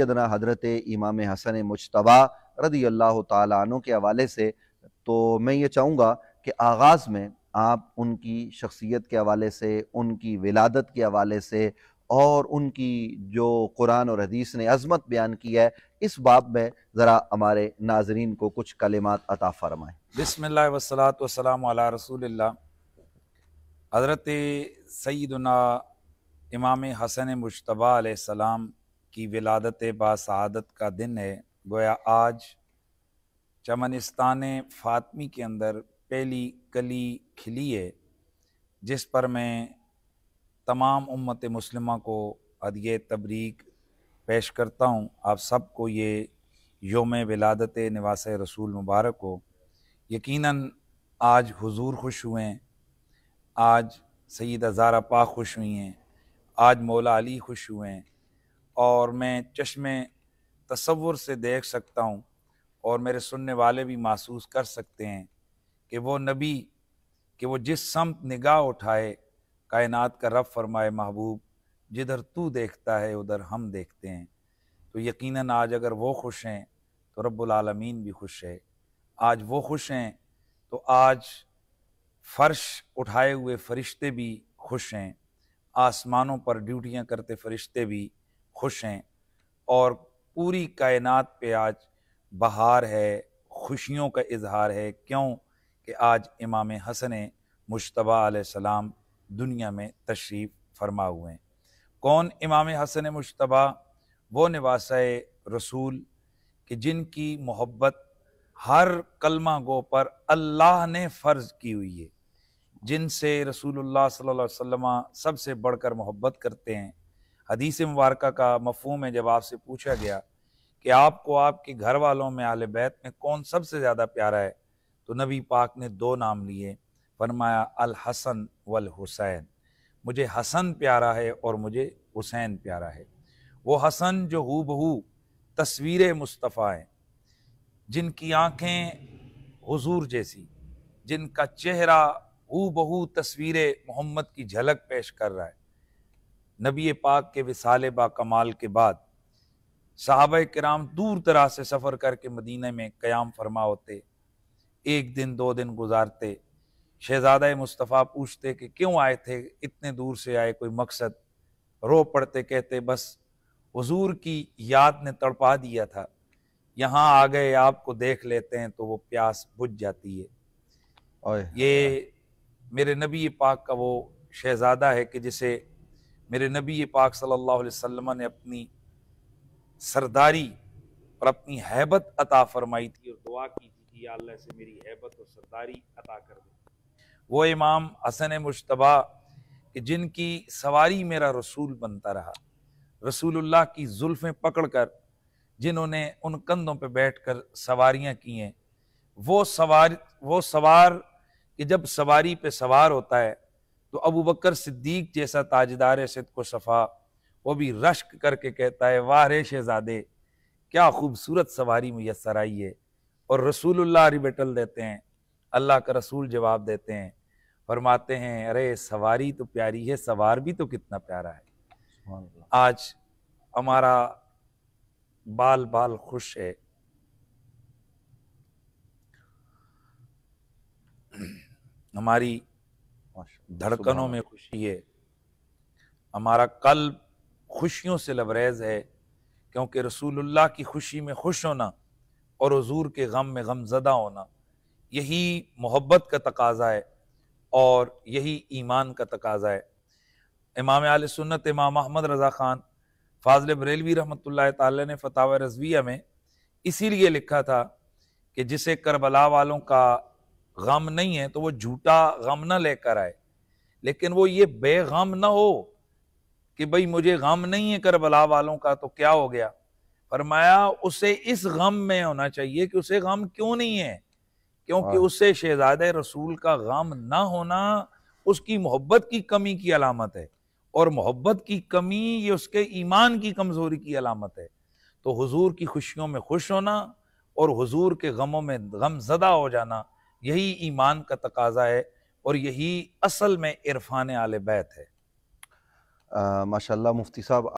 सैदना हजरत इमाम हसन मुशतबा रदी अल्लाह तु के हवाले से तो मैं ये चाहूँगा कि आगाज़ में आप उनकी शख्सियत के हवाले से उनकी विलादत के हवाले से और उनकी जो कुरान और हदीस ने अजमत बयान की है इस बाब में ज़रा हमारे नाजरीन को कुछ कलिमात अता फ़रमाएँ बिसमिल्ल वसलात वसलाम रसूल हज़रत सईदना इमाम हसन मुशतबा सलाम की विलादत बासादत का दिन है गोया आज चमनिस्तान फातमी के अंदर पहली कली खिली है जिस पर मैं तमाम उम्मत मुसलम को अदय तबरीक पेश करता हूँ आप सबको ये योम विलादत नवास रसूल मुबारक हो यकीनन आज हुजूर खुश हुए हैं आज सईद अज़ारा पा खुश हुई हैं आज मौला अली खुश हुए हैं और मैं चश्मे तस्वुर से देख सकता हूँ और मेरे सुनने वाले भी महसूस कर सकते हैं कि वो नबी कि वो जिस सम निगाह उठाए कायनात का रब फरमाए महबूब जिधर तू देखता है उधर हम देखते हैं तो यकीनन आज अगर वो खुश हैं तो रबालमीन भी खुश है आज वो खुश हैं तो आज फर्श उठाए हुए फरिश्ते भी खुश हैं आसमानों पर ड्यूटियां करते फरिश्ते भी खुश हैं और पूरी कायनात पे आज बहार है खुशियों का इजहार है क्यों कि आज इमाम हसन मुशतबा सलाम दुनिया में तशरीफ़ फरमा हुए हैं कौन इमाम हसन मुशतबा वो नवास रसूल कि जिनकी मोहब्बत हर कलमा गो पर अल्लाह ने फ़र्ज़ की हुई है जिनसे रसूलुल्लाह सल्लल्लाहु अलैहि वसल्लम सबसे बढ़कर मोहब्बत करते हैं हदीस मुबारक का मफहम है जब आपसे पूछा गया कि आपको आपके घर वालों में आल बैत में कौन सबसे ज़्यादा प्यारा है तो नबी पाक ने दो नाम लिए फरमाया अल हसन वल हुसैन मुझे हसन प्यारा है और मुझे हुसैन प्यारा है वो हसन जो हु बहू तस्वीर मुस्तफ़ा हैं जिनकी आँखें हुजूर जैसी जिनका चेहरा हु बहू तस्वीर मोहम्मद की झलक पेश कर रहा है नबी पाक के विसाल बा कमाल के बाद साहब कराम दूर तरह से सफ़र करके मदीने में क़याम फरमा होते एक दिन दो दिन गुजारते शहजादा मुस्तफ़ा पूछते कि क्यों आए थे इतने दूर से आए कोई मकसद रो पड़ते कहते बस हज़ूर की याद ने तड़पा दिया था यहाँ आ गए आपको देख लेते हैं तो वो प्यास बुझ जाती है ये मेरे नबी पाक का वो शहजादा है कि जिसे मेरे नबी पाक सल्लल्लाहु अलैहि वसल्लम ने अपनी सरदारी और अपनी हैबत अता फरमाई थी और दुआ की थी कि अल्लाह से मेरी हैबत और सरदारी अता कर दे वो इमाम हसन मुशतबा कि जिनकी सवारी मेरा रसूल बनता रहा रसूलुल्लाह की जुल्फ़ें पकड़कर जिन्होंने उन कंधों पर बैठ कर सवारियाँ की हैं वो सवार वो सवार कि जब सवारी पे सवार होता है तो अबू बकर सिद्दीक जैसा ताजदार सिद को सफ़ा वो भी रश्क करके कहता है वाह रे शहजादे क्या खूबसूरत सवारी मैसर आई है और रसूलुल्लाह रिबेटल देते हैं अल्लाह का रसूल जवाब देते हैं फरमाते हैं अरे सवारी तो प्यारी है सवार भी तो कितना प्यारा है आज हमारा बाल बाल खुश है हमारी धड़कनों में खुशी है हमारा कल खुशियों से लबरेज है क्योंकि रसूलुल्लाह की खुशी में खुश होना और हजूर के गम में गमजदा होना यही मोहब्बत का तकाजा है और यही ईमान का तकाजा है इमाम आल सुन्नत इमाम अहमद रज़ा ख़ान फाजल बरेलवी रहमत ताल ने फ़ताव रजविया में इसीलिए लिखा था कि जिसे करबला वालों का गम नहीं है तो वो झूठा गम ना लेकर आए लेकिन वो ये बेगम ना हो कि भाई मुझे गम नहीं है करबला वालों का तो क्या हो गया फरमाया उसे इस गम में होना चाहिए कि उसे गम क्यों नहीं है क्योंकि हाँ। उससे शहजाद रसूल का गम ना होना उसकी मोहब्बत की कमी की अलामत है और मोहब्बत की कमी ये उसके ईमान की कमज़ोरी की अलामत है तो हुजूर की खुशियों में खुश होना और हुजूर के गमों में गम जदा हो जाना यही ईमान का तकाजा है और यही असल में इरफान आल बैत है माशाल्लाह मुफ्ती साहब